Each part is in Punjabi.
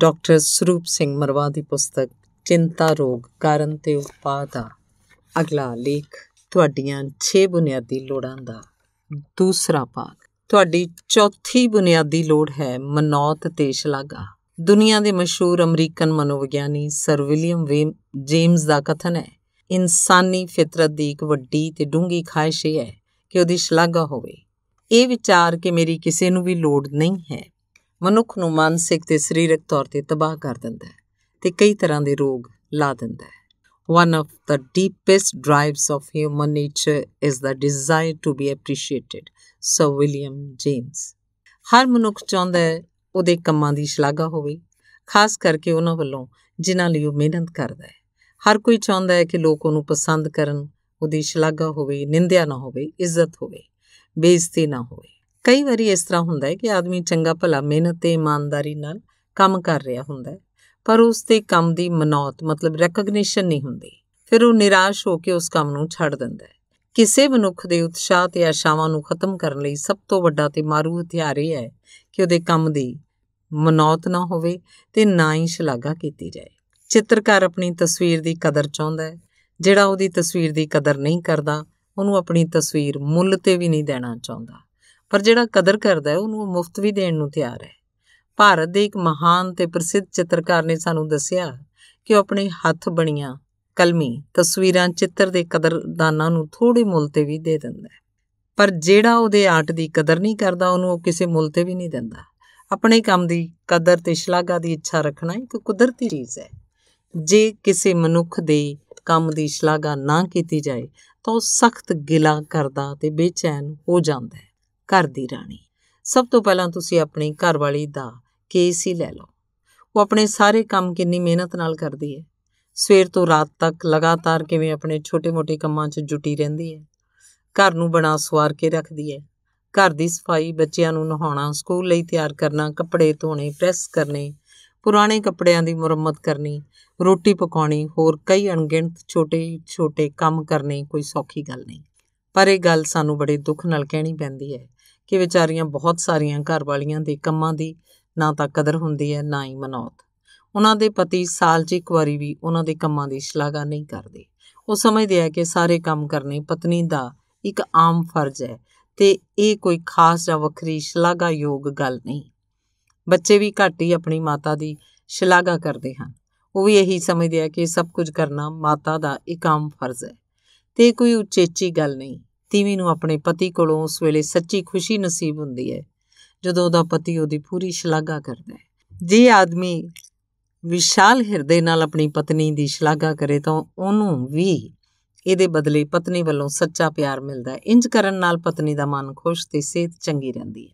ਡਾਕਟਰ ਸਰੂਪ ਸਿੰਘ ਮਰਵਾ ਦੀ ਪੁਸਤਕ ਚਿੰਤਾ ਰੋਗ ਕਾਰਨ ਤੇ ਉਪਾਅ ਦਾ ਅਗਲਾ ਲੇਖ ਤੁਹਾਡੀਆਂ 6 ਬੁਨਿਆਦੀ ਲੋੜਾਂ ਦਾ ਦੂਸਰਾ ਭਾਗ ਤੁਹਾਡੀ ਚੌਥੀ ਬੁਨਿਆਦੀ ਲੋੜ ਹੈ ਮਨੌਤ ਤੇ ਸ਼ਲਾਗਾ ਦੁਨੀਆ ਦੇ ਮਸ਼ਹੂਰ ਅਮਰੀਕਨ ਮਨੋਵਿਗਿਆਨੀ ਸਰ ਵਿਲੀਅਮ ਜੇਮਸ ਦਾ ਕਥਨ ਹੈ ਇਨਸਾਨੀ ਫਿਤਰਤ ਦੀ ਇੱਕ ਵੱਡੀ ਤੇ ਡੂੰਗੀ ਖਾਹਿਸ਼ ਹੈ ਕਿ ਉਹਦੀ ਸ਼ਲਾਗਾ ਹੋਵੇ ਇਹ ਵਿਚਾਰ ਕਿ ਮੇਰੀ ਕਿਸੇ ਨੂੰ ਵੀ ਲੋੜ ਨਹੀਂ ਹੈ ਮਨੁੱਖ ਨੂੰ ਮਾਨਸਿਕ ਤੇ ਸਰੀਰਕ ਤੌਰ ਤੇ ਤਬਾਹ ਕਰ ਦਿੰਦਾ ਹੈ ਤੇ ਕਈ ਤਰ੍ਹਾਂ ਦੇ ਰੋਗ ਲਾ ਦਿੰਦਾ ਹੈ one of the deepest drives of human nature is the desire to be appreciated sir william james ਹਰ ਮਨੁੱਖ ਚਾਹੁੰਦਾ ਹੈ ਉਹਦੇ ਕੰਮਾਂ ਦੀ ਸ਼ਲਾਘਾ ਹੋਵੇ ਖਾਸ ਕਰਕੇ ਉਹਨਾਂ ਵੱਲੋਂ ਜਿਨ੍ਹਾਂ ਲਈ ਉਹ ਮਿਹਨਤ ਕਰਦਾ ਹੈ ਹਰ ਕੋਈ ਚਾਹੁੰਦਾ ਹੈ ਕਿ ਲੋਕ ਉਹਨੂੰ ਪਸੰਦ ਕਰਨ ਉਹਦੀ ਸ਼ਲਾਘਾ ਹੋਵੇ ਨਿੰਦਿਆ ਨਾ ਹੋਵੇ ਇੱਜ਼ਤ ਹੋਵੇ ਬੇਇੱਜ਼ਤੀ ਨਾ ਹੋਵੇ ਕਈ ਵਾਰੀ ਇਸ ਤਰ੍ਹਾਂ ਹੁੰਦਾ ਹੈ ਕਿ ਆਦਮੀ ਚੰਗਾ ਭਲਾ ਮਿਹਨਤ ਤੇ ਇਮਾਨਦਾਰੀ ਨਾਲ ਕੰਮ ਕਰ ਰਿਹਾ ਹੁੰਦਾ ਹੈ ਪਰ ਉਸ ਤੇ ਕੰਮ ਦੀ ਮਨੌਤ ਮਤਲਬ ਰੈਕਗਨੀਸ਼ਨ ਨਹੀਂ ਹੁੰਦੀ ਫਿਰ ਉਹ ਨਿਰਾਸ਼ ਹੋ ਕੇ ਉਸ ਕੰਮ ਨੂੰ ਛੱਡ ਦਿੰਦਾ ਹੈ ਕਿਸੇ ਮਨੁੱਖ ਦੇ ਉਤਸ਼ਾਹ ਤੇ ਆਸ਼ਾਵਾਂ ਨੂੰ ਖਤਮ ਕਰਨ ਲਈ ਸਭ ਤੋਂ ਵੱਡਾ ਤੇ ਮਾਰੂ ਹਥਿਆਰ ਇਹ ਹੈ ਕਿ ਉਹਦੇ ਕੰਮ ਦੀ ਮਨੌਤ ਨਾ ਹੋਵੇ ਤੇ ਨਾ ਹੀ ਸ਼ਲਾਘਾ ਕੀਤੀ ਜਾਏ ਚਿੱਤਰਕਾਰ ਆਪਣੀ ਤਸਵੀਰ ਦੀ ਕਦਰ ਚਾਹੁੰਦਾ ਹੈ ਜਿਹੜਾ ਉਹਦੀ ਤਸਵੀਰ ਦੀ ਕਦਰ ਨਹੀਂ ਕਰਦਾ ਉਹਨੂੰ ਆਪਣੀ ਤਸਵੀਰ ਮੁੱਲ ਤੇ ਵੀ ਨਹੀਂ ਦੇਣਾ ਚਾਹੁੰਦਾ ਪਰ ਜਿਹੜਾ ਕਦਰ ਕਰਦਾ ਹੈ ਉਹਨੂੰ ਮੁਫਤ ਵੀ ਦੇਣ ਨੂੰ ਤਿਆਰ ਹੈ ਭਾਰਤ ਦੇ ਇੱਕ ਮਹਾਨ ਤੇ ਪ੍ਰਸਿੱਧ ਚਿੱਤਰਕਾਰ ਨੇ ਸਾਨੂੰ ਦੱਸਿਆ ਕਿ ਉਹ ਆਪਣੇ ਹੱਥ ਬਣੀਆਂ ਕਲਮੀ ਤਸਵੀਰਾਂ ਚਿੱਤਰ ਦੇ ਕਦਰਦਾਨਾਂ ਨੂੰ ਥੋੜੇ ਮੁੱਲ ਤੇ ਵੀ ਦੇ ਦਿੰਦਾ ਹੈ ਪਰ ਜਿਹੜਾ ਉਹਦੇ ਆਰਟ ਦੀ ਕਦਰ ਨਹੀਂ ਕਰਦਾ ਉਹਨੂੰ ਉਹ ਕਿਸੇ ਮੁੱਲ ਤੇ ਵੀ ਨਹੀਂ ਦਿੰਦਾ ਆਪਣੇ ਕੰਮ ਦੀ ਕਦਰ ਤੇ ਸ਼ਲਾਘਾ ਦੀ ਇੱਛਾ ਰੱਖਣਾ ਇੱਕ ਕੁਦਰਤੀ ਚੀਜ਼ ਹੈ ਜੇ ਕਿਸੇ ਮਨੁੱਖ ਦੇ ਕੰਮ ਦੀ ਸ਼ਲਾਘਾ ਨਾ ਕੀਤੀ ਜਾਏ ਤਾਂ ਉਹ ਸਖਤ ਗਿਲਾ ਕਰਦਾ ਤੇ ਬੇਚੈਨ ਹੋ ਜਾਂਦਾ ਹੈ ਘਰ ਦੀ ਰਾਣੀ ਸਭ ਤੋਂ ਪਹਿਲਾਂ ਤੁਸੀਂ ਆਪਣੀ ਘਰਵਾਲੀ ਦਾ ਕੇਸ ਹੀ ਲੈ ਲਓ ਉਹ ਆਪਣੇ ਸਾਰੇ ਕੰਮ ਕਿੰਨੀ ਮਿਹਨਤ ਨਾਲ ਕਰਦੀ ਹੈ ਸਵੇਰ ਤੋਂ ਰਾਤ ਤੱਕ ਲਗਾਤਾਰ ਕਿਵੇਂ ਆਪਣੇ ਛੋਟੇ-ਮੋਟੇ ਕੰਮਾਂ 'ਚ ਜੁਟੀ ਰਹਿੰਦੀ ਹੈ ਘਰ ਨੂੰ ਬਣਾ ਸਵਾਰ ਕੇ ਰੱਖਦੀ ਹੈ ਘਰ ਦੀ ਸਫਾਈ ਬੱਚਿਆਂ ਨੂੰ ਨਹਾਉਣਾ ਸਕੂਲ ਲਈ ਤਿਆਰ ਕਰਨਾ ਕੱਪੜੇ ਧੋਣੇ ਪ੍ਰੈਸ ਕਰਨੇ ਪੁਰਾਣੇ ਕੱਪੜਿਆਂ ਦੀ ਮੁਰੰਮਤ ਕਰਨੀ ਰੋਟੀ ਪਕਾਉਣੀ ਹੋਰ ਕਈ ਅਣਗਿਣਤ ਛੋਟੇ-ਛੋਟੇ ਕੰਮ ਕਰਨੇ ਕੋਈ ਸੌਖੀ ਗੱਲ ਨਹੀਂ ਪਰ ਇਹ ਗੱਲ ਸਾਨੂੰ ਬੜੇ ਦੁੱਖ ਨਾਲ ਕਹਿਣੀ ਪੈਂਦੀ ਹੈ ਕਿ ਵਿਚਾਰੀਆਂ ਬਹੁਤ ਸਾਰੀਆਂ ਘਰ ਵਾਲੀਆਂ ਦੇ ਕੰਮਾਂ ਦੀ ਨਾ ਤਾਂ ਕਦਰ ਹੁੰਦੀ ਹੈ ਨਾ ਹੀ ਮਨੌਤ ਉਹਨਾਂ ਦੇ ਪਤੀ ਸਾਲ 'ਚ ਇੱਕ ਵਾਰੀ ਵੀ ਉਹਨਾਂ ਦੇ ਕੰਮਾਂ ਦੀ ਸ਼ਲਾਘਾ ਨਹੀਂ ਕਰਦੇ ਉਹ ਸਮਝਦੇ ਆ ਕਿ ਸਾਰੇ ਕੰਮ ਕਰਨੇ ਪਤਨੀ ਦਾ ਇੱਕ ਆਮ ਫਰਜ਼ ਹੈ ਤੇ ਇਹ ਕੋਈ ਖਾਸ ਜਾਂ ਵੱਖਰੀ ਸ਼ਲਾਘਾਯੋਗ ਗੱਲ ਨਹੀਂ ਬੱਚੇ ਵੀ ਘੱਟ ਹੀ ਆਪਣੀ ਮਾਤਾ ਦੀ ਸ਼ਲਾਘਾ ਕਰਦੇ ਹਨ ਉਹ ਵੀ ਇਹੀ ਸਮਝਦੇ ਆ ਕਿ ਸਭ ਕੁਝ ਕਰਨਾ ਮਾਤਾ ਦਾ ਇੱਕ ਆਮ ਫਰਜ਼ ਹੈ ਤੇ ਕੋਈ ਉਚੇਚੀ ਗੱਲ ਨਹੀਂ ਤੀਵੀਂ ਨੂੰ ਆਪਣੇ ਪਤੀ ਕੋਲੋਂ ਉਸ ਵੇਲੇ ਸੱਚੀ ਖੁਸ਼ੀ ਨਸੀਬ ਹੁੰਦੀ ਹੈ ਜਦੋਂ ਉਹਦਾ ਪਤੀ ਉਹਦੀ ਪੂਰੀ ਸ਼ਲਾਘਾ ਕਰਦਾ ਹੈ ਜੇ ਆਦਮੀ ਵਿਸ਼ਾਲ ਹਿਰਦੇ ਨਾਲ ਆਪਣੀ ਪਤਨੀ ਦੀ ਸ਼ਲਾਘਾ ਕਰੇ ਤਾਂ ਉਹਨੂੰ ਵੀ ਇਹਦੇ ਬਦਲੇ ਪਤਨੀ ਵੱਲੋਂ ਸੱਚਾ ਪਿਆਰ ਮਿਲਦਾ ਹੈ ਇੰਜ ਕਰਨ ਨਾਲ ਪਤਨੀ ਦਾ ਮਨ ਖੁਸ਼ ਤੇ ਸਿਹਤ ਚੰਗੀ ਰਹਿੰਦੀ ਹੈ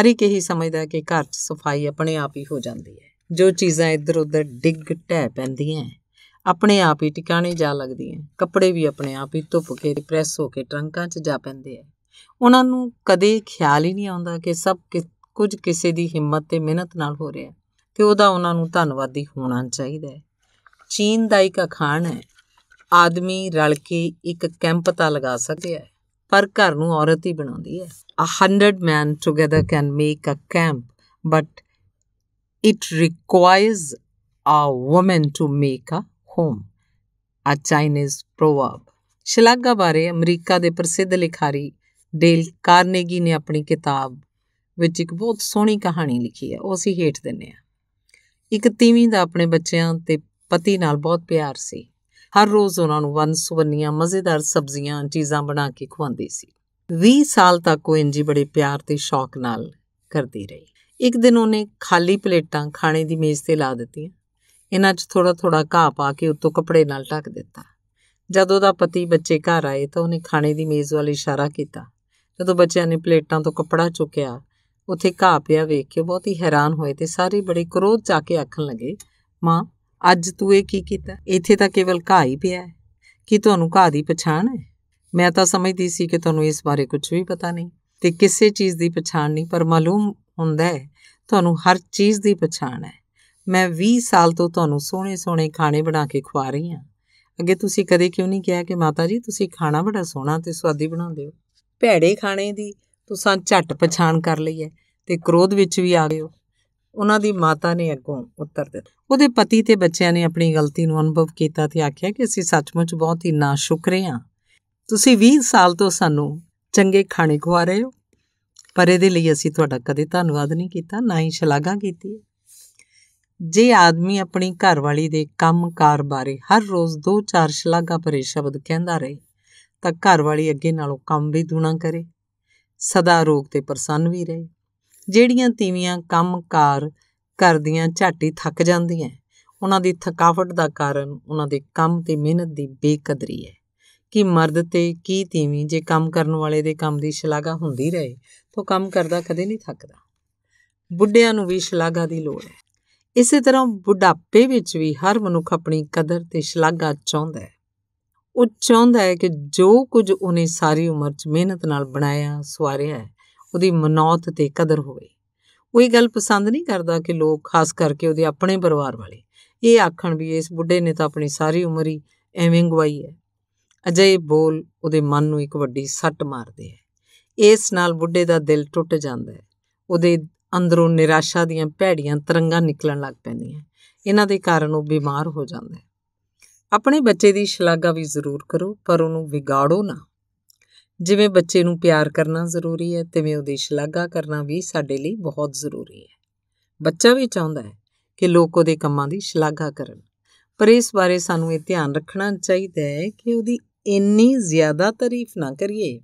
ਹਰ ਇੱਕ ਇਹ ਸਮਝਦਾ ਹੈ ਕਿ ਘਰ 'ਚ ਸਫਾਈ ਆਪਣੇ ਆਪ ਹੀ ਹੋ ਜਾਂਦੀ ਹੈ ਜੋ ਚੀਜ਼ਾਂ ਇੱਧਰ-ਉੱਧਰ ਡਿੱਗ ਟੈ ਪੈਂਦੀਆਂ ਆਪਣੇ ਆਪ ਹੀ ਟਿਕਾਣੇ ਜਾ ਲੱਗਦੀ ਹੈ ਕੱਪੜੇ ਵੀ ਆਪਣੇ ਆਪ ਹੀ ਧੁੱਪ ਕੇ ਪ੍ਰੈਸ ਹੋ ਕੇ ਟਰੰਕਾਂ 'ਚ ਜਾ ਪੈਂਦੇ ਆ ਉਹਨਾਂ ਨੂੰ ਕਦੇ ਖਿਆਲ ਹੀ ਨਹੀਂ ਆਉਂਦਾ ਕਿ ਸਭ ਕੁਝ ਕਿਸੇ ਦੀ ਹਿੰਮਤ ਤੇ ਮਿਹਨਤ ਨਾਲ ਹੋ ਰਿਹਾ ਤੇ ਉਹਦਾ ਉਹਨਾਂ ਨੂੰ ਧੰਨਵਾਦੀ ਹੋਣਾ ਚਾਹੀਦਾ ਹੈ ਚੀਨ ਦਾ ਇੱਕ ਅਖਾਣ ਹੈ ਆਦਮੀ ਰਲ ਕੇ ਇੱਕ ਕੈਂਪ ਤਾਂ ਲਗਾ ਸਕਿਆ ਪਰ ਘਰ ਨੂੰ ਔਰਤ ਹੀ ਬਣਾਉਂਦੀ ਹੈ 100 man together can make a camp but it requires a woman to make a home a Chinese proverb ਸ਼ਲਾਘਾ ਬਾਰੇ ਅਮਰੀਕਾ ਦੇ ਪ੍ਰਸਿੱਧ ਲਿਖਾਰੀ ਡੇਲ ਕਾਰਨੇਗੀ ਨੇ ਆਪਣੀ ਕਿਤਾਬ ਵਿੱਚ ਇੱਕ ਬਹੁਤ ਸੋਹਣੀ ਕਹਾਣੀ ਲਿਖੀ ਹੈ ਉਹ ਅਸੀਂ ਹੇਠ ਦਿੰਨੇ ਆ ਇੱਕ ਤੀਵੀਂ ਦਾ ਆਪਣੇ ਬੱਚਿਆਂ ਤੇ ਪਤੀ ਨਾਲ ਬਹੁਤ ਪਿਆਰ ਸੀ ਹਰ ਰੋਜ਼ ਉਹਨਾਂ ਨੂੰ ਵਨ ਸੁਵੰਨੀਆਂ ਮਜ਼ੇਦਾਰ ਸਬਜ਼ੀਆਂ ਚੀਜ਼ਾਂ ਬਣਾ ਕੇ ਖਵਾਉਂਦੀ ਸੀ 20 ਸਾਲ ਤੱਕ ਉਹ ਇੰਜੀ ਬੜੇ ਪਿਆਰ ਤੇ ਸ਼ੌਕ ਨਾਲ ਕਰਦੀ ਰਹੀ ਇੱਕ ਦਿਨ ਉਹਨੇ ਖਾਲੀ ਪਲੇਟਾਂ ਖਾਣੇ ਦੀ ਮੇਜ਼ ਤੇ ਲਾ ਦਿੱਤੀਆਂ ਇਹਨਾਂ 'ਚ ਥੋੜਾ-ਥੋੜਾ ਘਾਹ ਪਾ ਕੇ ਉੱਤੋਂ ਕੱਪੜੇ ਨਾਲ ਢੱਕ ਦਿੱਤਾ ਜਦੋਂ ਉਹਦਾ ਪਤੀ ਬੱਚੇ ਘਰ ਆਏ ਤਾਂ ਉਹਨੇ ਖਾਣੇ ਦੀ ਮੇਜ਼ ਵੱਲ ਇਸ਼ਾਰਾ ਕੀਤਾ ਜਦੋਂ ਬੱਚਿਆਂ ਨੇ ਪਲੇਟਾਂ ਤੋਂ ਕੱਪੜਾ ਚੁੱਕਿਆ ਉੱਥੇ ਘਾਹ ਪਿਆ ਵੇਖ ਕੇ ਬਹੁਤ ਹੀ ਹੈਰਾਨ ਹੋਏ ਤੇ ਸਾਰੇ ਬੜੇ ਕਰੋਧ ਚ ਆ ਕੇ ਆਖਣ ਲੱਗੇ ਮਾਂ ਅੱਜ ਤੂੰ ਇਹ ਕੀ ਕੀਤਾ ਇੱਥੇ ਤਾਂ ਕੇਵਲ ਘਾਹ ਹੀ ਪਿਆ ਹੈ ਕੀ ਤੁਹਾਨੂੰ ਘਾਹ ਦੀ ਪਛਾਣ ਹੈ ਮੈਂ ਤਾਂ ਸਮਝਦੀ ਸੀ ਕਿ ਤੁਹਾਨੂੰ ਇਸ ਬਾਰੇ ਕੁਝ ਵੀ ਪਤਾ ਨਹੀਂ ਤੇ ਕਿਸੇ ਚੀਜ਼ ਦੀ ਪਛਾਣ ਨਹੀਂ ਪਰ ਮਾਲੂਮ ਹੁੰਦਾ ਹੈ ਤੁਹਾਨੂੰ ਹਰ ਚੀਜ਼ ਦੀ ਪਛਾਣ ਹੈ ਮੈਂ 20 ਸਾਲ ਤੋਂ ਤੁਹਾਨੂੰ ਸੋਹਣੇ-ਸੋਹਣੇ ਖਾਣੇ ਬਣਾ ਕੇ ਖਵਾ ਰਹੀ ਹਾਂ ਅੱਗੇ ਤੁਸੀਂ ਕਦੇ ਕਿਉਂ ਨਹੀਂ ਕਿਹਾ ਕਿ ਮਾਤਾ ਜੀ ਤੁਸੀਂ ਖਾਣਾ ਬੜਾ ਸੋਹਣਾ ਤੇ ਸਵਾਦੀ ਬਣਾਉਂਦੇ ਹੋ ਭੈੜੇ ਖਾਣੇ ਦੀ ਤੁਸੀਂ ਝੱਟ ਪਛਾਣ ਕਰ ਲਈ ਹੈ ਤੇ ਕ੍ਰੋਧ ਵਿੱਚ ਵੀ ਆ ਗਏ ਹੋ ਉਹਨਾਂ ਦੀ ਮਾਤਾ ਨੇ ਅੱਗੋਂ ਉੱਤਰ ਦਿੱਤਾ ਉਹਦੇ ਪਤੀ ਤੇ ਬੱਚਿਆਂ ਨੇ ਆਪਣੀ ਗਲਤੀ ਨੂੰ ਅਨੁਭਵ ਕੀਤਾ ਤੇ ਆਖਿਆ ਕਿ ਅਸੀਂ ਸੱਚਮੁੱਚ ਬਹੁਤ ਹੀ ਨਾਸ਼ੁਕਰੇ ਹਾਂ ਤੁਸੀਂ 20 ਸਾਲ ਤੋਂ ਸਾਨੂੰ ਚੰਗੇ ਖਾਣੇ ਖਵਾ ਰਹੇ ਹੋ ਪਰ ਇਹਦੇ ਲਈ ਅਸੀਂ ਤੁਹਾਡਾ ਕਦੇ ਧੰਨਵਾਦ ਨਹੀਂ ਕੀਤਾ ਨਾ ਹੀ ਸ਼ਲਾਘਾ ਕੀਤੀ ਜੇ ਆਦਮੀ ਆਪਣੀ ਘਰਵਾਲੀ ਦੇ ਕੰਮਕਾਰ ਬਾਰੇ ਹਰ ਰੋਜ਼ ਦੋ ਚਾਰ ਸ਼ਲਾਘਾ ਭਰੇ ਸ਼ਬਦ ਕਹਿੰਦਾ ਰਹੇ ਤਾਂ ਘਰਵਾਲੀ ਅੱਗੇ ਨਾਲੋਂ ਕੰਮ ਵੀ ਦੂਣਾ ਕਰੇ ਸਦਾ ਰੋਗ ਤੇ ਪ੍ਰਸੰਨ ਵੀ ਰਹੇ ਜਿਹੜੀਆਂ ਤੀਵੀਆਂ ਕੰਮਕਾਰ ਕਰਦੀਆਂ ਝਾਟੀ ਥੱਕ ਜਾਂਦੀਆਂ ਉਹਨਾਂ ਦੀ ਥਕਾਵਟ ਦਾ ਕਾਰਨ ਉਹਨਾਂ ਦੇ ਕੰਮ ਤੇ ਮਿਹਨਤ ਦੀ ਬੇਕਦਰੀ ਹੈ ਕਿ ਮਰਦ ਤੇ ਕੀ ਤੀਵੀਂ ਜੇ ਕੰਮ ਕਰਨ ਵਾਲੇ ਦੇ ਕੰਮ ਦੀ ਸ਼ਲਾਘਾ ਹੁੰਦੀ ਰਹੇ ਤਾਂ ਕੰਮ ਕਰਦਾ ਕਦੇ ਨਹੀਂ ਥੱਕਦਾ ਬੁੱਢਿਆਂ ਨੂੰ ਵੀ ਸ਼ਲਾਘਾ ਦੀ ਲੋੜ ਹੈ ਇਸੇ ਤਰ੍ਹਾਂ ਬੁਢਾਪੇ ਵਿੱਚ ਵੀ ਹਰ ਮਨੁੱਖ ਆਪਣੀ ਕਦਰ ਤੇ ਸ਼ਲਾਘਾ ਚਾਹੁੰਦਾ ਹੈ ਉਹ ਚਾਹੁੰਦਾ ਹੈ ਕਿ ਜੋ ਕੁਝ ਉਹਨੇ ਸਾਰੀ ਉਮਰ 'ਚ ਮਿਹਨਤ ਨਾਲ ਬਣਾਇਆ ਸਵਾਰਿਆ ਹੈ ਉਹਦੀ ਮਨੌਤ ਤੇ ਕਦਰ ਹੋਵੇ ਉਹ ਇਹ ਗੱਲ ਪਸੰਦ ਨਹੀਂ ਕਰਦਾ ਕਿ ਲੋਕ ਖਾਸ ਕਰਕੇ ਉਹਦੇ ਆਪਣੇ ਪਰਿਵਾਰ ਵਾਲੇ ਇਹ ਆਖਣ ਵੀ ਇਸ ਬੁੱਢੇ ਨੇ ਤਾਂ ਆਪਣੀ ਸਾਰੀ ਉਮਰ ਹੀ ਐਵੇਂ ਗਵਾਈ ਹੈ ਅਜੇ ਬੋਲ ਉਹਦੇ ਮਨ ਨੂੰ ਇੱਕ ਵੱਡੀ ਸੱਟ ਮਾਰਦੇ ਹੈ ਇਸ ਨਾਲ ਬੁੱਢੇ ਦਾ ਦਿਲ ਟੁੱਟ ਜਾਂਦਾ ਹੈ ਉਹਦੇ ਅੰਦਰੋਂ ਨਿਰਾਸ਼ਾ ਦੀਆਂ ਭੈੜੀਆਂ ਤਰੰਗਾਂ ਨਿਕਲਣ ਲੱਗ ਪੈਂਦੀਆਂ ਇਹਨਾਂ ਦੇ ਕਾਰਨ ਉਹ ਬਿਮਾਰ ਹੋ ਜਾਂਦਾ ਆਪਣੇ ਬੱਚੇ ਦੀ ਸ਼ਲਾਘਾ ਵੀ ਜ਼ਰੂਰ ਕਰੋ ਪਰ ਉਹਨੂੰ ਵਿਗਾੜੋ ਨਾ ਜਿਵੇਂ ਬੱਚੇ ਨੂੰ ਪਿਆਰ ਕਰਨਾ ਜ਼ਰੂਰੀ ਹੈ ਤਿਵੇਂ ਉਹਦੀ ਸ਼ਲਾਘਾ ਕਰਨਾ ਵੀ ਸਾਡੇ ਲਈ ਬਹੁਤ ਜ਼ਰੂਰੀ ਹੈ ਬੱਚਾ ਵੀ ਚਾਹੁੰਦਾ ਹੈ ਕਿ ਲੋਕ ਉਹਦੇ ਕੰਮਾਂ ਦੀ ਸ਼ਲਾਘਾ ਕਰਨ ਪਰ ਇਸ ਬਾਰੇ ਸਾਨੂੰ ਇਹ ਧਿਆਨ ਰੱਖਣਾ ਚਾਹੀਦਾ ਹੈ ਕਿ ਉਹਦੀ ਇੰਨੀ ਜ਼ਿਆਦਾ ਤਾਰੀਫ ਨਾ ਕਰੀਏ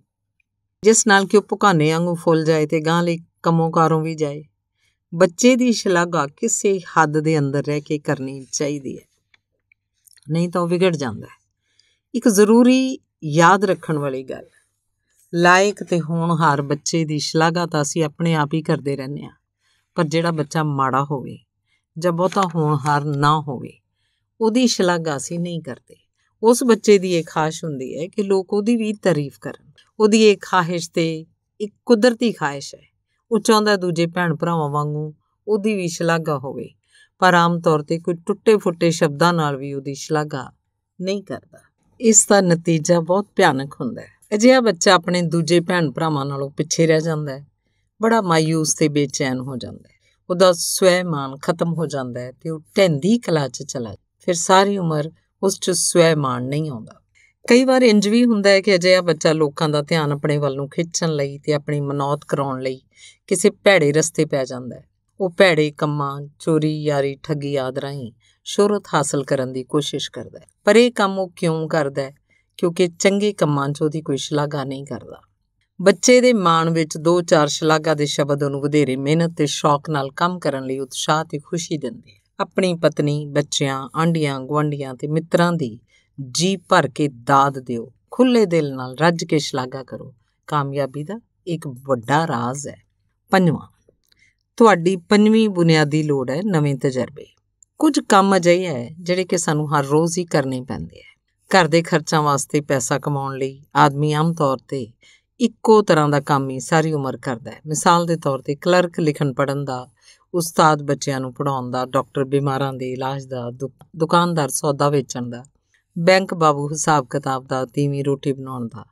ਜਿਸ ਨਾਲ ਕਿ ਉਹ ਭੁਕਾਨੇ ਵਾਂਗੂ ਫੁੱਲ ਜਾਏ ਤੇ ਗਾਂ ਲਈ ਕਮੋਕਾਰੋਂ ਕਾਰੋਂ ਵੀ ਜਾਏ ਬੱਚੇ ਦੀ ਸ਼ਲਾਘਾ ਕਿਸੇ ਹੱਦ ਦੇ ਅੰਦਰ ਰਹਿ ਕੇ ਕਰਨੀ ਚਾਹੀਦੀ ਹੈ ਨਹੀਂ ਤਾਂ ਉਹ ਵਿਗੜ ਜਾਂਦਾ ਹੈ ਇੱਕ ਜ਼ਰੂਰੀ ਯਾਦ ਰੱਖਣ ਵਾਲੀ ਗੱਲ ਲਾਇਕ ਤੇ ਹੋਣਹਾਰ ਬੱਚੇ ਦੀ ਸ਼ਲਾਘਾ ਤਾਂ ਅਸੀਂ ਆਪਣੇ ਆਪ ਹੀ ਕਰਦੇ ਰਹਿੰਦੇ ਆ ਪਰ ਜਿਹੜਾ ਬੱਚਾ ਮਾੜਾ ਹੋਵੇ ਜਾਂ ਬਹੁਤਾ ਹੋਣਹਾਰ ਨਾ ਹੋਵੇ ਉਹਦੀ ਸ਼ਲਾਘਾ ਅਸੀਂ ਨਹੀਂ ਕਰਦੇ ਉਸ ਬੱਚੇ ਦੀ ਇਹ ਖਾਸ਼ ਹੁੰਦੀ ਹੈ ਕਿ ਲੋਕ ਉਹਦੀ ਵੀ ਤਾਰੀਫ ਕਰਨ ਉਹਦੀ ਇਹ ਖਾਹਿਸ਼ ਤੇ ਇੱਕ ਕੁਦਰਤੀ ਖਾਹਿਸ਼ ਹੈ ਉਹ ਚਾਹੁੰਦਾ ਦੂਜੇ ਭੈਣ ਭਰਾਵਾਂ ਵਾਂਗੂ ਉਹਦੀ ਵੀ ਸ਼ਲਾਘਾ ਹੋਵੇ ਪਰ ਆਮ ਤੌਰ ਤੇ ਕੋਈ ਟੁੱਟੇ-ਫੁੱਟੇ ਸ਼ਬਦਾਂ ਨਾਲ ਵੀ ਉਹਦੀ ਸ਼ਲਾਘਾ ਨਹੀਂ ਕਰਦਾ ਇਸ ਦਾ ਨਤੀਜਾ ਬਹੁਤ ਭਿਆਨਕ ਹੁੰਦਾ ਹੈ ਅਜਿਹਾ ਬੱਚਾ ਆਪਣੇ ਦੂਜੇ ਭੈਣ ਭਰਾਵਾਂ ਨਾਲੋਂ ਪਿੱਛੇ ਰਹਿ ਜਾਂਦਾ ਹੈ ਬੜਾ ਮਾਇੂਸ ਤੇ ਬੇਚੈਨ ਹੋ ਜਾਂਦਾ ਹੈ ਉਹਦਾ ਸਵੈਮਾਨ ਖਤਮ ਹੋ ਜਾਂਦਾ ਹੈ ਤੇ ਉਹ ਟੈਂਦੀ ਕਲਾ 'ਚ ਚਲਾ ਫਿਰ ਸਾਰੀ ਉਮਰ ਉਸ 'ਚ ਸਵੈਮਾਨ ਨਹੀਂ ਆਉਂਦਾ ਕਈ ਵਾਰ ਇੰਜ ਵੀ ਹੁੰਦਾ ਹੈ ਕਿ ਅਜਿਹਾ ਬੱਚਾ ਲੋਕਾਂ ਦਾ ਧਿਆਨ ਆਪਣੇ ਵੱਲ ਨੂੰ ਖਿੱਚਣ ਲਈ ਤੇ ਆਪਣੀ ਮਨੌਤ ਕਰਾਉਣ ਲਈ ਕਿਸੇ ਭੈੜੇ ਰਸਤੇ ਪੈ ਜਾਂਦਾ ਹੈ ਉਹ ਭੈੜੇ ਕੰਮਾਂ ਚੋਰੀ ਯਾਰੀ ਠੱਗੀ ਆਦ ਸ਼ੁਰਤ ਸ਼ੋਹਰਤ ਹਾਸਲ ਕਰਨ ਦੀ ਕੋਸ਼ਿਸ਼ ਕਰਦਾ ਹੈ ਪਰ ਇਹ ਕੰਮ ਉਹ ਕਿਉਂ ਕਰਦਾ ਹੈ ਕਿਉਂਕਿ ਚੰਗੇ ਕੰਮਾਂ 'ਚ ਉਹਦੀ ਕੋਈ ਸ਼ਲਾਘਾ ਨਹੀਂ ਕਰਦਾ ਬੱਚੇ ਦੇ ਮਾਣ ਵਿੱਚ ਦੋ ਚਾਰ ਸ਼ਲਾਘਾ ਦੇ ਸ਼ਬਦ ਉਹਨੂੰ ਵਧੇਰੇ ਮਿਹਨਤ ਤੇ ਸ਼ੌਕ ਨਾਲ ਕੰਮ ਕਰਨ ਲਈ ਉਤਸ਼ਾਹ ਤੇ ਖੁਸ਼ੀ ਦਿੰਦੇ ਆਪਣੀ ਪਤਨੀ ਬੱਚਿਆਂ ਆਂਡੀਆਂ ਗਵੰਡੀਆਂ ਤੇ ਮਿੱਤਰਾਂ ਦੀ ਜੀ ਭਰ ਕੇ ਦਾਦ ਦਿਓ ਖੁੱਲੇ ਦਿਲ ਨਾਲ ਰੱਜ ਕੇ ਸ਼ਲਾਘਾ ਕਰੋ ਕਾਮਯਾਬੀ ਦਾ ਇੱਕ ਵੱਡਾ ਰਾਜ਼ ਹੈ ਪੰਜਵਾਂ ਤੁਹਾਡੀ ਪੰਜਵੀਂ ਬੁਨਿਆਦੀ ਲੋੜ ਹੈ ਨਵੇਂ ਤਜਰਬੇ ਕੁਝ ਕੰਮ ਅਜਿਹੇ ਹੈ ਜਿਹੜੇ ਕਿ ਸਾਨੂੰ ਹਰ ਰੋਜ਼ ਹੀ ਕਰਨੇ ਪੈਂਦੇ ਹੈ ਘਰ ਦੇ ਖਰਚਾਂ ਵਾਸਤੇ ਪੈਸਾ ਕਮਾਉਣ ਲਈ ਆਦਮੀ ਆਮ ਤੌਰ ਤੇ ਇੱਕੋ ਤਰ੍ਹਾਂ ਦਾ ਕੰਮ ਹੀ ساری ਉਮਰ ਕਰਦਾ ਹੈ ਮਿਸਾਲ ਦੇ ਤੌਰ ਤੇ ਕਲਰਕ ਲਿਖਣ ਪੜਨ ਦਾ ਉਸਤਾਦ ਬੱਚਿਆਂ ਨੂੰ ਪੜਾਉਣ ਦਾ ਡਾਕਟਰ ਬਿਮਾਰਾਂ ਦੇ ਇਲਾਜ ਦਾ ਦੁਕਾਨਦਾਰ ਸੌਦਾ ਵੇਚਣ ਦਾ ਬੈਂਕ ਬਾਬੂ ਹਿਸਾਬ ਕਿਤਾਬ ਦਾ ਤੀਵੀਂ ਰੋਟੀ ਬਣਾਉਣ ਦਾ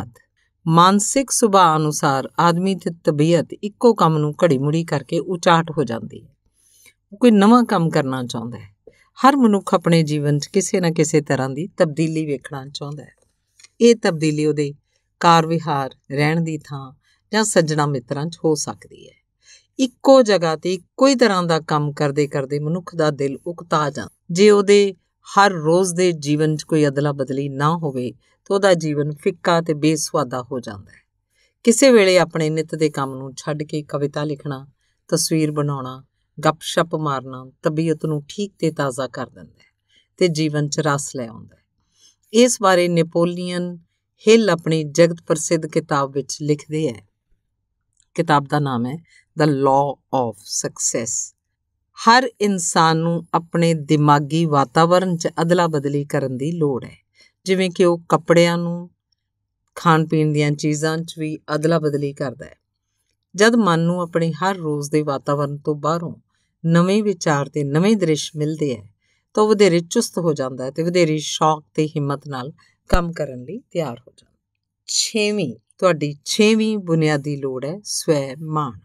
ਆਦਿ ਮਾਨਸਿਕ ਸੁਭਾਅ ਅਨੁਸਾਰ ਆਦਮੀ ਦੀ ਤਬੀਅਤ ਇੱਕੋ ਕੰਮ ਨੂੰ ਘੜੀ ਮੁੜੀ ਕਰਕੇ ਉਚਾਟ ਹੋ ਜਾਂਦੀ ਹੈ ਕੋਈ ਨਵਾਂ ਕੰਮ ਕਰਨਾ ਚਾਹੁੰਦਾ ਹੈ ਹਰ ਮਨੁੱਖ ਆਪਣੇ ਜੀਵਨ 'ਚ ਕਿਸੇ ਨਾ ਕਿਸੇ ਤਰ੍ਹਾਂ ਦੀ ਤਬਦੀਲੀ ਵੇਖਣਾ ਚਾਹੁੰਦਾ ਹੈ ਇਹ ਤਬਦੀਲੀ ਉਹਦੇ ਕਾਰ ਵਿਹਾਰ ਰਹਿਣ ਦੀ ਥਾਂ ਜਾਂ ਸੱਜਣਾ ਮਿੱਤਰਾਂ 'ਚ ਹੋ ਸਕਦੀ ਹੈ ਇੱਕੋ ਜਗ੍ਹਾ ਤੇ ਕੋਈ ਤਰ੍ਹਾਂ ਦਾ ਕੰਮ ਕਰਦੇ ਕਰਦੇ ਮਨੁੱਖ ਦਾ ਦਿਲ ਉਕਤਾ ਜਾਂਦਾ ਜੇ ਉਹਦੇ ਹਰ ਰੋਜ਼ ਦੇ ਜੀਵਨ 'ਚ ਕੋਈ ਅਦਲਾ ਬਦਲੀ ਨਾ ਹੋਵੇ ਤਾਂ ਉਹਦਾ ਜੀਵਨ ਫਿੱਕਾ ਤੇ ਬੇਸਵਾਦਾ ਹੋ ਜਾਂਦਾ ਹੈ ਕਿਸੇ ਵੇਲੇ ਆਪਣੇ ਨਿਤ ਦੇ ਕੰਮ ਨੂੰ ਛੱਡ ਕੇ ਕਵਿਤਾ ਲਿਖਣਾ ਤਸਵੀਰ ਬਣਾਉਣਾ ਗੱਪਸ਼ਪ ਮਾਰਨਾ ਤਬੀਅਤ ਨੂੰ ਠੀਕ ਤੇ ਤਾਜ਼ਾ ਕਰ ਦਿੰਦਾ ਹੈ ਤੇ ਜੀਵਨ 'ਚ ਰਸ ਲੈ ਆਉਂਦਾ ਹੈ ਇਸ ਬਾਰੇ ਨੈਪੋਲੀਅਨ ਹਿਲ ਆਪਣੀ ਜਗਤ ਪ੍ਰਸਿੱਧ ਕਿਤਾਬ ਵਿੱਚ ਲਿਖਦੇ ਹੈ ਕਿਤਾਬ ਦਾ ਨਾਮ ਹੈ ਦ ਲਾਅ ਆਫ ਸਕਸੈਸ ਹਰ ਇਨਸਾਨ ਨੂੰ ਆਪਣੇ ਦਿਮਾਗੀ ਵਾਤਾਵਰਣ 'ਚ ਅਦਲਾ ਬਦਲੀ ਕਰਨ ਦੀ ਲੋੜ ਹੈ ਜਿਵੇਂ ਕਿ ਉਹ ਕੱਪੜਿਆਂ ਨੂੰ ਖਾਣ ਪੀਣ ਦੀਆਂ ਚੀਜ਼ਾਂ 'ਚ ਵੀ ਅਦਲਾ ਬਦਲੀ ਕਰਦਾ ਹੈ ਜਦ ਮਨ ਨੂੰ ਆਪਣੇ ਹਰ ਰੋਜ਼ ਦੇ ਵਾਤਾਵਰਣ ਤੋਂ ਬਾਹਰੋਂ ਨਵੇਂ ਵਿਚਾਰ ਤੇ ਨਵੇਂ ਦ੍ਰਿਸ਼ ਮਿਲਦੇ ਹੈ ਤਾਂ ਉਹ ਵਧੇਰੇ ਚੁਸਤ ਹੋ ਜਾਂਦਾ ਹੈ ਤੇ ਵਧੇਰੇ ਸ਼ੌਕ ਤੇ ਹਿੰਮਤ ਨਾਲ ਕੰਮ ਕਰਨ ਲਈ ਤਿਆਰ ਹੋ ਜਾਂਦਾ 6ਵੀਂ ਤੁਹਾਡੀ 6ਵੀਂ ਬੁਨਿਆਦੀ ਲੋੜ ਹੈ ਸਵੈ ਮਾਣ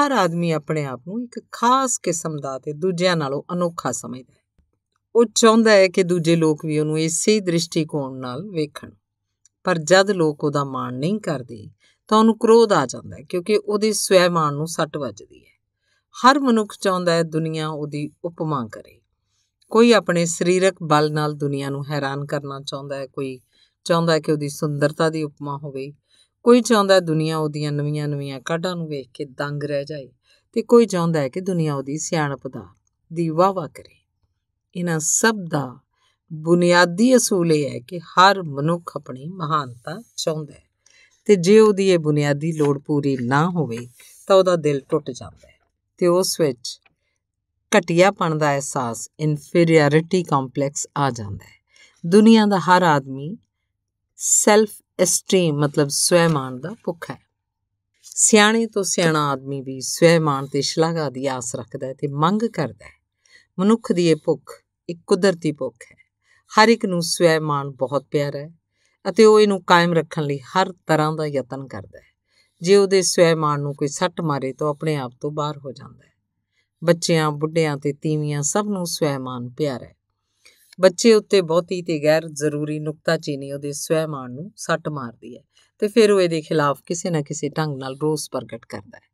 ਹਰ ਆਦਮੀ ਆਪਣੇ ਆਪ ਨੂੰ ਇੱਕ ਖਾਸ ਕਿਸਮ ਦਾ ਤੇ ਦੂਜਿਆਂ ਨਾਲੋਂ ਅਨੋਖਾ ਸਮਝਦਾ ਹੈ ਉਹ ਚਾਹੁੰਦਾ ਹੈ ਕਿ ਦੂਜੇ ਲੋਕ ਵੀ ਉਹਨੂੰ ਇਸੇ ਦ੍ਰਿਸ਼ਟੀਕੋਣ ਨਾਲ ਵੇਖਣ ਪਰ ਜਦ ਲੋਕ ਉਹਦਾ ਮਾਣ ਨਹੀਂ ਕਰਦੇ ਤਾਂ ਉਹਨੂੰ ਕ੍ਰੋਧ ਆ ਜਾਂਦਾ ਹੈ ਕਿਉਂਕਿ ਉਹਦੇ ਸਵੈਮਾਨ ਨੂੰ ਸੱਟ ਵੱਜਦੀ ਹੈ ਹਰ ਮਨੁੱਖ ਚਾਹੁੰਦਾ ਹੈ ਦੁਨੀਆ ਉਹਦੀ ਉਪਮਾ ਕਰੇ ਕੋਈ ਆਪਣੇ ਸਰੀਰਕ ਬਲ ਨਾਲ ਦੁਨੀਆ ਨੂੰ ਹੈਰਾਨ ਕਰਨਾ ਚਾਹੁੰਦਾ ਹੈ ਕੋਈ ਚਾਹੁੰਦਾ ਹੈ ਕਿ ਉਹਦੀ ਸੁੰਦਰਤਾ ਦੀ ਉਪਮਾ ਹੋਵੇ ਕੋਈ ਚਾਹੁੰਦਾ ਹੈ ਦੁਨੀਆ ਉਹਦੀਆਂ ਨਵੀਆਂ-ਨਵੀਆਂ ਕਾਢਾਂ ਨੂੰ ਵੇਖ ਕੇ ਦੰਗ ਰਹਿ ਜਾਏ ਤੇ ਕੋਈ ਚਾਹੁੰਦਾ ਹੈ ਕਿ ਦੁਨੀਆ ਉਹਦੀ ਸਿਆਣਪ ਦਾ ਦੀ ਵਾਵਾ ਕਰੇ ਇਹਨਾਂ ਸਭ ਦਾ ਬੁਨਿਆਦੀ ਅਸੂਲ ਇਹ ਹੈ ਕਿ ਹਰ ਮਨੁੱਖ ਆਪਣੀ ਮਹਾਨਤਾ ਚਾਹੁੰਦਾ ਹੈ ਤੇ ਜੇ ਉਹਦੀ ਇਹ ਬੁਨਿਆਦੀ ਲੋੜ ਪੂਰੀ ਨਾ ਹੋਵੇ ਤਾਂ ਉਹਦਾ ਦਿਲ ਟੁੱਟ ਜਾਂਦਾ ਹੈ ਤੇ ਉਸ ਵਿੱਚ ਘਟਿਆਪਣ ਦਾ ਅਹਿਸਾਸ ਇਨਫੀਰੀਅਰਿਟੀ ਕੰਪਲੈਕਸ ਆ ਜਾਂਦਾ ਹੈ ਦੁਨੀਆ ਦਾ ਹਰ ਆਦਮੀ ਸੈਲਫ ਐਸਟੀਮ ਮਤਲਬ ਸਵੈਮਾਨ ਦਾ ਭੁੱਖਾ ਹੈ ਸਿਆਣੇ ਤੋਂ ਸਿਆਣਾ ਆਦਮੀ ਵੀ ਸਵੈਮਾਨ ਤੇ ਸ਼ਲਾਘਾ ਦੀ ਆਸ ਰੱਖਦਾ ਹੈ ਤੇ ਮੰਗ ਕਰਦਾ ਹੈ ਮਨੁੱਖ ਦੀ ਇਹ ਭੁੱਖ ਇੱਕ ਕੁਦਰਤੀ ਭੁੱਖ ਹੈ ਹਰ ਇੱਕ ਨੂੰ ਸਵੈਮਾਨ ਬਹੁਤ ਪਿਆਰਾ ਹੈ ਅਤੇ ਉਹ ਇਹਨੂੰ ਕਾਇਮ ਰੱਖਣ ਲਈ ਹਰ ਤਰ੍ਹਾਂ ਦਾ ਯਤਨ ਕਰਦਾ ਹੈ ਜੇ ਉਹਦੇ ਸਵੈਮਾਨ ਨੂੰ ਕੋਈ ਸੱਟ ਮਾਰੇ ਤਾਂ ਆਪਣੇ ਆਪ ਤੋਂ ਬਾਹਰ ਹੋ ਜਾਂਦਾ ਹੈ ਬੱਚਿਆਂ ਬੁੱਢਿਆਂ ਤੇ ਤੀਵੀਆਂ ਸਭ ਨੂੰ ਸਵੈਮਾਨ ਪਿਆਰਾ ਹੈ ਬੱਚੇ ਉੱਤੇ ਬਹੁਤੀ ਤੇ ਗੈਰ ਜ਼ਰੂਰੀ ਨੁਕਤਾ ਚੀਨੀ ਉਹਦੇ ਸਵੈਮਾਨ ਨੂੰ ਸੱਟ ਮਾਰਦੀ ਹੈ ਤੇ ਫਿਰ ਉਹ ਇਹਦੇ ਖਿਲਾਫ ਕਿਸੇ ਨਾ ਕਿਸੇ ਢੰਗ ਨਾਲ ਰੋਸ ਪ੍ਰਗਟ ਕਰਦਾ ਹੈ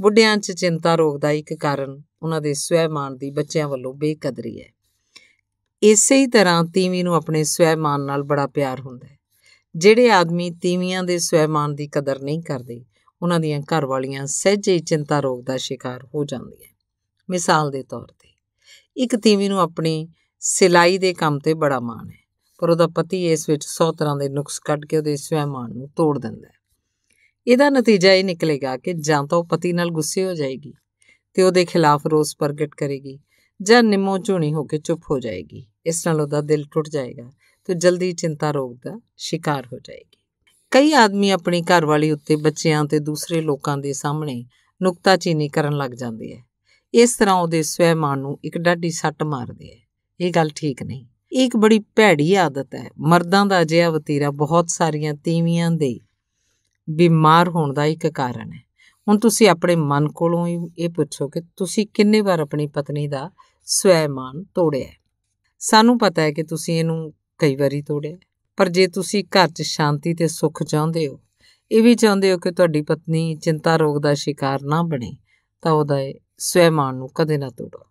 ਬੁੱਢਿਆਂ 'ਚ ਚਿੰਤਾ ਰੋਗ ਦਾ ਇੱਕ ਕਾਰਨ ਉਹਨਾਂ ਦੇ ਸਵੈਮਾਨ ਦੀ ਬੱਚਿਆਂ ਵੱਲੋਂ ਬੇਕਦਰੀ ਹੈ ਇਸੇ ਹੀ ਤਰ੍ਹਾਂ ਤੀਵੀਂ ਨੂੰ ਆਪਣੇ ਸਵੈਮਾਨ ਨਾਲ ਬੜਾ ਪਿਆਰ ਹੁੰਦਾ ਹੈ ਜਿਹੜੇ ਆਦਮੀ ਤੀਵੀਆਂ ਦੇ ਸਵੈਮਾਨ ਦੀ ਕਦਰ ਨਹੀਂ ਕਰਦੇ ਉਹਨਾਂ ਦੀਆਂ ਘਰ ਵਾਲੀਆਂ ਸਹਿਜੇ ਚਿੰਤਾ ਰੋਗ ਦਾ ਸ਼ਿਕਾਰ ਹੋ ਜਾਂਦੀਆਂ ਮਿਸਾਲ ਦੇ ਤੌਰ ਤੇ ਇੱਕ ਤੀਵੀ ਨੂੰ ਆਪਣੀ ਸਿਲਾਈ ਦੇ ਕੰਮ ਤੇ ਬੜਾ ਮਾਣ ਹੈ ਪਰ ਉਹਦਾ ਪਤੀ ਇਸ ਵਿੱਚ 100 ਤਰ੍ਹਾਂ ਦੇ ਨੁਕਸ ਕੱਢ ਕੇ ਉਹਦੇ ਸਵੈਮਾਨ ਨੂੰ ਤੋੜ ਦਿੰਦਾ ਹੈ ਇਹਦਾ ਨਤੀਜਾ ਇਹ ਨਿਕਲੇਗਾ ਕਿ ਜਾਂ ਤਾਂ ਉਹ ਪਤੀ ਨਾਲ ਗੁੱਸੇ ਹੋ ਜਾਏਗੀ ਤੇ ਉਹਦੇ ਖਿਲਾਫ ਰੋਸ ਪ੍ਰਗਟ ਕਰੇਗੀ ਜਾਂ ਨਿੰਮੋ ਝੂਣੀ ਹੋ ਕੇ ਚੁੱਪ ਹੋ ਜਾਏਗੀ ਇਸ ਨਾਲ ਉਹਦਾ ਦਿਲ ਟੁੱਟ ਜਾਏਗਾ ਤੇ ਜਲਦੀ ਚਿੰਤਾ ਰੋਗ ਦਾ ਸ਼ਿਕਾਰ ਹੋ ਜਾਏਗੀ ਕਈ ਆਦਮੀ ਆਪਣੀ ਘਰਵਾਲੀ ਉੱਤੇ ਬੱਚਿਆਂ ਤੇ ਦੂਸਰੇ ਲੋਕਾਂ ਦੇ ਸਾਹਮਣੇ ਨੁਕਤਾਚੀਨੀ ਕਰਨ ਲੱਗ ਜਾਂਦੇ ਆ ਇਸ ਤਰ੍ਹਾਂ ਉਹਦੇ ਸਵੈਮਾਨ ਨੂੰ ਇੱਕ ਡਾਢੀ ਸੱਟ ਮਾਰਦੇ ਆ ਇਹ ਗੱਲ ਠੀਕ ਨਹੀਂ ਇੱਕ ਬੜੀ ਭੈੜੀ ਆਦਤ ਹੈ ਮਰਦਾਂ ਦਾ ਅਜਿਹਾ ਵਤੀਰਾ ਬਹੁਤ ਸਾਰੀਆਂ ਤੀਵੀਆਂ ਦੇ ਬਿਮਾਰ ਹੋਣ ਦਾ ਇੱਕ ਕਾਰਨ ਹੈ ਹੁਣ ਤੁਸੀਂ ਆਪਣੇ ਮਨ ਕੋਲੋਂ ਇਹ ਪੁੱਛੋ ਕਿ ਤੁਸੀਂ ਕਿੰਨੇ ਵਾਰ ਆਪਣੀ ਪਤਨੀ ਦਾ ਸਵੈਮਾਨ ਤੋੜਿਆ ਸਾਨੂੰ ਪਤਾ ਹੈ ਕਿ ਤੁਸੀਂ ਇਹਨੂੰ ਕਈ ਵਾਰੀ ਤੋੜਿਆ ਪਰ ਜੇ ਤੁਸੀਂ ਘਰ 'ਚ ਸ਼ਾਂਤੀ ਤੇ ਸੁੱਖ ਚਾਹੁੰਦੇ ਹੋ ਇਹ ਵੀ ਚਾਹੁੰਦੇ ਹੋ ਕਿ ਤੁਹਾਡੀ ਪਤਨੀ ਚਿੰਤਾ ਰੋਗ ਦਾ ਸ਼ਿਕਾਰ ਨਾ ਬਣੇ ਤਾਂ ਉਹਦਾ ਸਵੈਮਾਨ ਨੂੰ ਕਦੇ ਨਾ ਤੋੜੋ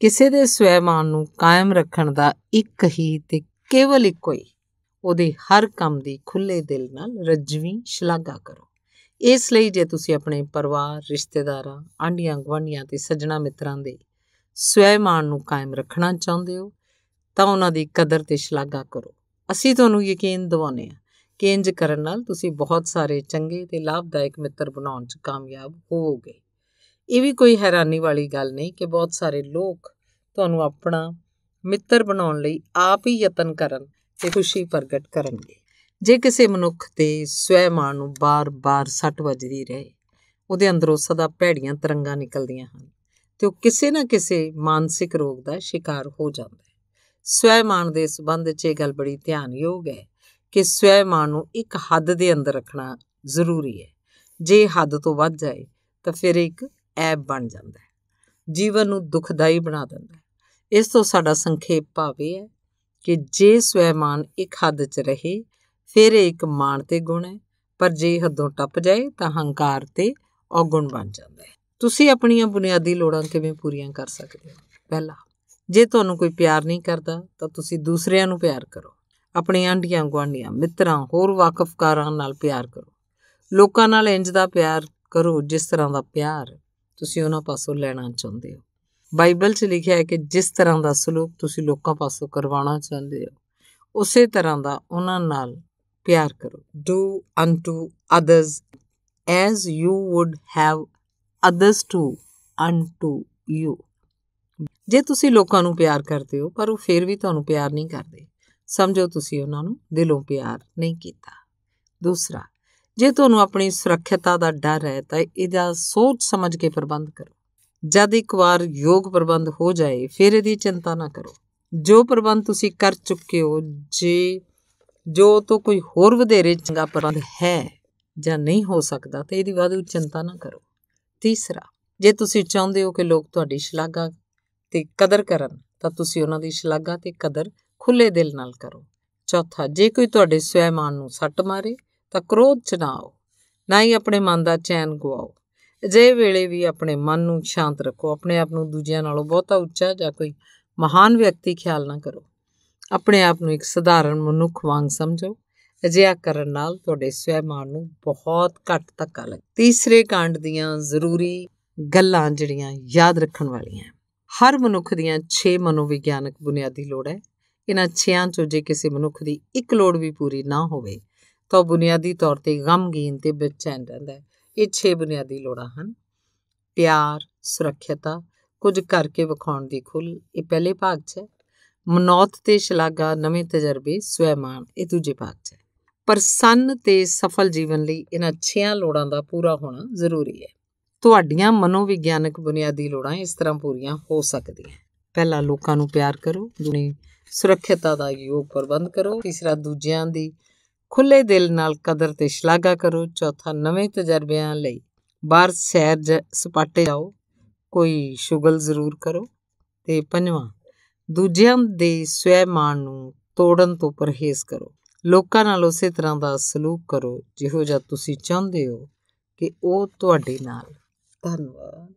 ਕਿਸੇ ਦੇ ਸਵੈਮਾਨ ਨੂੰ ਕਾਇਮ ਰੱਖਣ ਦਾ ਇੱਕ ਹੀ ਤੇ ਕੇਵਲ ਇੱਕੋ ਹੀ ਉਹਦੇ ਹਰ ਕੰਮ ਦੀ ਖੁੱਲੇ ਦਿਲ ਨਾਲ ਰੱਜਵੀਂ ਸ਼ਲਾਘਾ ਕਰੋ ਇਸ ਲਈ ਜੇ ਤੁਸੀਂ ਆਪਣੇ ਪਰਿਵਾਰ ਰਿਸ਼ਤੇਦਾਰਾਂ ਆਂਢੀਆਂ ਗਵਾਂਢੀਆਂ ਤੇ ਸੱਜਣਾ ਮਿੱਤਰਾਂ ਦੇ ਸਵੈਮਾਨ ਨੂੰ ਕਾਇਮ ਰੱਖਣਾ ਚਾਹੁੰਦੇ ਹੋ ਤਾਂ ਉਹਨਾਂ ਦੀ ਕਦਰ ਤੇ ਸ਼ਲਾਘਾ ਕਰੋ ਅਸੀਂ ਤੁਹਾਨੂੰ ਯਕੀਨ ਦਿਵਾਉਂਦੇ ਹਾਂ ਕਿ ਇੰਜ ਕਰਨ ਨਾਲ ਤੁਸੀਂ ਬਹੁਤ ਸਾਰੇ ਚੰਗੇ ਤੇ ਲਾਭਦਾਇਕ ਮਿੱਤਰ ਬਣਾਉਣ 'ਚ ਕਾਮਯਾਬ ਹੋਵੋਗੇ ਇਹ ਵੀ ਕੋਈ ਹੈਰਾਨੀ ਵਾਲੀ ਗੱਲ ਨਹੀਂ ਕਿ ਬਹੁਤ ਸਾਰੇ ਲੋਕ ਤੁਹਾਨੂੰ ਆਪਣਾ ਮਿੱਤਰ ਬਣਾਉਣ ਲਈ ਆਪ ਹੀ ਯਤਨ ਕਰਨ ਤੇ ਖੁਸ਼ੀ ਪ੍ਰਗਟ ਕਰਨਗੇ ਜੇ ਕਿਸੇ ਮਨੁੱਖ ਤੇ ਸਵੈਮਾਨ ਨੂੰ ਬਾਰ-ਬਾਰ ਸੱਟ ਵੱਜਦੀ ਰਹੇ ਉਹਦੇ ਅੰਦਰੋਂ ਸਦਾ ਭੈੜੀਆਂ ਤਰੰਗਾਂ ਨਿਕਲਦੀਆਂ ਹਨ ਤੇ ਉਹ ਕਿਸੇ ਨਾ ਕਿਸੇ ਮਾਨਸਿਕ ਰੋਗ ਦਾ ਸ਼ਿਕਾਰ ਹੋ ਜਾਂਦਾ ਹੈ ਸਵੈਮਾਨ ਦੇ ਸੰਬੰਧ 'ਚ ਇਹ ਗੱਲ ਬੜੀ ਧਿਆਨਯੋਗ ਹੈ ਕਿ ਸਵੈਮਾਨ ਨੂੰ ਇੱਕ ਹੱਦ ਦੇ ਅੰਦਰ ਰੱਖਣਾ ਜ਼ਰੂਰੀ ਹੈ ਜੇ ਹੱਦ ਤੋਂ ਵੱਧ ਜਾਏ ਤਾਂ ਫਿਰ ਇੱਕ ਐਬ ਬਣ ਜਾਂਦਾ ਹੈ ਜੀਵਨ ਨੂੰ ਦੁਖਦਾਈ ਬਣਾ ਦਿੰਦਾ ਹੈ ਇਸ ਤੋਂ ਸਾਡਾ ਸੰਖੇਪ ਭਾਵ ਇਹ ਹੈ ਕਿ ਜੇ ਸਵੈਮਾਨ ਇੱਕ ਹੱਦ 'ਚ ਰਹੇ ਫਿਰ ਇਹ ਇੱਕ ਮਾਣ ਤੇ ਗੁਣ ਹੈ ਪਰ ਜੇ ਹੱਦੋਂ ਟੱਪ ਜਾਏ ਤਾਂ ਹੰਕਾਰ ਤੇ ਔਗੁਣ ਬਣ ਜਾਂਦਾ ਹੈ ਤੁਸੀਂ ਆਪਣੀਆਂ ਬੁਨਿਆਦੀ ਲੋੜਾਂ ਕਿਵੇਂ ਪੂਰੀਆਂ ਕਰ ਸਕਦੇ ਹੋ ਪਹਿਲਾ ਜੇ ਤੁਹਾਨੂੰ ਕੋਈ ਪਿਆਰ ਨਹੀਂ ਕਰਦਾ ਤਾਂ ਤੁਸੀਂ ਦੂਸਰਿਆਂ ਨੂੰ ਪਿਆਰ ਕਰੋ ਆਪਣੇ ਆਂਡੀਆਂ ਗੁਆਂਢੀਆਂ ਮਿੱਤਰਾਂ ਹੋਰ ਵਾਕਫਕਾਰਾਂ ਨਾਲ ਪਿਆਰ ਕਰੋ ਲੋਕਾਂ ਨਾਲ ਇੰਜ ਦਾ ਪਿਆਰ ਕਰੋ ਜਿਸ ਤਰ੍ਹਾਂ ਦਾ ਪਿਆਰ ਤੁਸੀਂ ਉਹਨਾਂ ਪਾਸੋਂ ਲੈਣਾ ਚਾਹੁੰਦੇ ਹੋ ਬਾਈਬਲ 'ਚ ਲਿਖਿਆ ਹੈ ਕਿ ਜਿਸ ਤਰ੍ਹਾਂ ਦਾ ਸਲੂਕ ਤੁਸੀਂ ਲੋਕਾਂ ਪਾਸੋਂ ਕਰਵਾਉਣਾ ਚਾਹੁੰਦੇ ਹੋ ਉਸੇ ਤਰ੍ਹਾਂ ਦਾ ਉਹਨਾਂ ਨਾਲ ਪਿਆਰ ਕਰੋ do unto others as you would have others do unto you ਜੇ ਤੁਸੀਂ ਲੋਕਾਂ ਨੂੰ ਪਿਆਰ ਕਰਦੇ ਹੋ ਪਰ ਉਹ ਫੇਰ ਵੀ ਤੁਹਾਨੂੰ ਪਿਆਰ ਨਹੀਂ ਕਰਦੇ ਸਮਝੋ ਤੁਸੀਂ ਉਹਨਾਂ ਨੂੰ ਦਿਲੋਂ ਪਿਆਰ ਨਹੀਂ ਕੀਤਾ ਦੂਸਰਾ ਜੇ ਤੁਹਾਨੂੰ ਆਪਣੀ ਸੁਰੱਖਿਆਤਾ ਦਾ ਡਰ ਹੈ ਤਾਂ ਇਹਦਾ ਸੋਚ ਸਮਝ ਕੇ ਪ੍ਰਬੰਧ ਕਰੋ ਜਦ ਇੱਕ ਵਾਰ ਯੋਗ ਪ੍ਰਬੰਧ ਹੋ ਜਾਏ ਫਿਰ ਇਹਦੀ ਚਿੰਤਾ ਨਾ ਕਰੋ ਜੋ ਪ੍ਰਬੰਧ ਤੁਸੀਂ ਕਰ ਚੁੱਕੇ ਹੋ ਜੇ ਜੋ ਤੋਂ ਕੋਈ ਹੋਰ ਵਧੇਰੇ ਚੰਗਾ ਪ੍ਰਬੰਧ ਹੈ ਜਾਂ ਨਹੀਂ ਹੋ ਸਕਦਾ ਤੇ ਇਹਦੀ ਵਾਧੂ ਚਿੰਤਾ ਨਾ ਕਰੋ ਤੀਸਰਾ ਜੇ ਤੁਸੀਂ ਚਾਹੁੰਦੇ ਹੋ ਕਿ ਲੋਕ ਤੁਹਾਡੀ ਸ਼ਲਾਘਾ ਤੇ ਕਦਰ ਕਰਨ ਤਾਂ ਤੁਸੀਂ ਉਹਨਾਂ ਦੀ ਸ਼ਲਾਘਾ ਤੇ ਕਦਰ ਖੁੱਲੇ ਦਿਲ ਨਾਲ ਕਰੋ ਚੌਥਾ ਜੇ ਕੋਈ ਤੁਹਾਡੇ ਸਵੈਮਾਨ ਨੂੰ ਸੱਟ ਮਾਰੇ ਤਾਂ ਕ੍ਰੋਧ ਚ ਨਾ ਆਓ ਨਾ ਹੀ ਆਪਣੇ ਮਨ ਦਾ ਚੈਨ ਗਵਾਓ ਅਜੇ ਵੇਲੇ ਵੀ ਆਪਣੇ ਮਨ ਨੂੰ ਸ਼ਾਂਤ ਰੱਖੋ ਆਪਣੇ ਆਪ ਨੂੰ ਦੂਜਿਆਂ ਨਾਲੋਂ ਬਹੁਤਾ ਉੱਚਾ ਜਾਂ ਕੋਈ ਮਹਾਨ ਵਿਅਕਤੀ ਖਿਆਲ ਨਾ ਕਰੋ ਆਪਣੇ ਆਪ ਨੂੰ ਇੱਕ ਸਧਾਰਨ ਮਨੁੱਖ ਵਾਂਗ ਸਮਝੋ ਅਜਿਹਾ ਕਰਨ ਨਾਲ ਤੁਹਾਡੇ ਸਵੈਮਾਨ ਨੂੰ ਬਹੁਤ ਘੱਟ ਧੱਕਾ ਲੱਗ ਤੀਸਰੇ ਕਾਂਡ ਦੀਆਂ ਜ਼ਰੂਰੀ ਗੱਲਾਂ ਜਿਹੜੀਆਂ ਯਾਦ ਰੱਖਣ ਵਾਲੀਆਂ ਹਰ ਮਨੁੱਖ ਦੀਆਂ 6 ਮਨੋਵਿਗਿਆਨਕ ਬੁਨਿਆਦੀ ਲੋੜ ਹੈ ਇਹਨਾਂ 6ਾਂ ਚੋਂ ਜੇ ਕਿਸੇ ਮਨੁੱਖ ਦੀ ਇੱਕ ਲੋੜ ਵੀ ਪੂਰੀ ਨਾ ਹੋਵੇ ਤਾਂ ਬੁਨਿਆਦੀ ਤੌਰ ਤੇ ਗਮਗੀਨ ਤੇ ਬੇਚੈਨ ਰਹਿੰਦਾ ਹੈ ਇਹ 6 ਬੁਨਿਆਦੀ ਲੋੜਾਂ ਹਨ ਪਿਆਰ ਸੁਰੱਖਿਅਤਾ ਕੁਝ ਕਰਕੇ ਵਿਖਾਉਣ ਦੀ ਖੁੱਲ ਇਹ ਪਹਿਲੇ ਭਾਗ 'ਚ ਹੈ ਮਨੌਤ ਤੇ ਸ਼ਲਾਗਾ ਨਵੇਂ ਤਜਰਬੇ ਸਵੈਮਾਨ ਇਹ ਦੂਜੇ ਭਾਗ 'ਚ ਹੈ ਪ੍ਰਸੰਨ ਤੇ ਸਫਲ ਜੀਵਨ ਲਈ ਇਹਨਾਂ ਛੇਆਂ ਲੋੜਾਂ ਦਾ ਪੂਰਾ ਹੋਣਾ ਜ਼ਰੂਰੀ ਹੈ ਤੁਹਾਡੀਆਂ ਮਨੋਵਿਗਿਆਨਕ ਬੁਨਿਆਦੀ ਲੋੜਾਂ ਇਸ ਤਰ੍ਹਾਂ ਪੂਰੀਆਂ ਹੋ ਸਕਦੀਆਂ ਪਹਿਲਾ ਲੋਕਾਂ ਨੂੰ ਪਿਆਰ ਕਰੋ ਦੂਜੀ ਸੁਰੱਖਿਅਤਾ ਦਾ ਯੋਗ ਪ੍ਰਬੰਧ ਕਰੋ ਤੀਸਰਾ ਦੂਜਿਆਂ ਦੀ ਖੁੱਲੇ ਦਿਲ ਨਾਲ ਕਦਰ ਤੇ ਸ਼ਲਾਘਾ ਕਰੋ ਚੌਥਾ ਨਵੇਂ ਤਜਰਬਿਆਂ ਲਈ ਬਾਹਰ ਸੈਰ ਸਪਾਟੇ ਜਾਓ ਕੋਈ ਸ਼ੁਗਲ ਜ਼ਰੂਰ ਕਰੋ ਤੇ ਪੰਜਵਾਂ ਦੂਜਿਆਂ ਦੇ ਸਵੈਮਾਨ ਨੂੰ ਤੋੜਨ ਤੋਂ ਪਰਹੇਜ਼ ਕਰੋ ਲੋਕਾਂ ਨਾਲ ਉਸੇ ਤਰ੍ਹਾਂ ਦਾ ਸਲੂਕ ਕਰੋ ਜਿਹੋ ਜਿਹਾ ਤੁਸੀਂ ਚਾਹੁੰਦੇ ਹੋ ਕਿ ਉਹ ਤੁਹਾਡੇ ਨਾਲ ਧੰਨਵਾਦ